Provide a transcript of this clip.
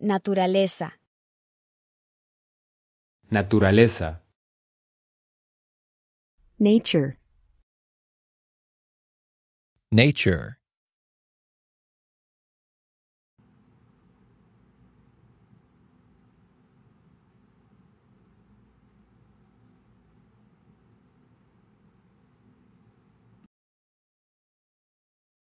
Naturaleza. Naturaleza. Nature. Nature.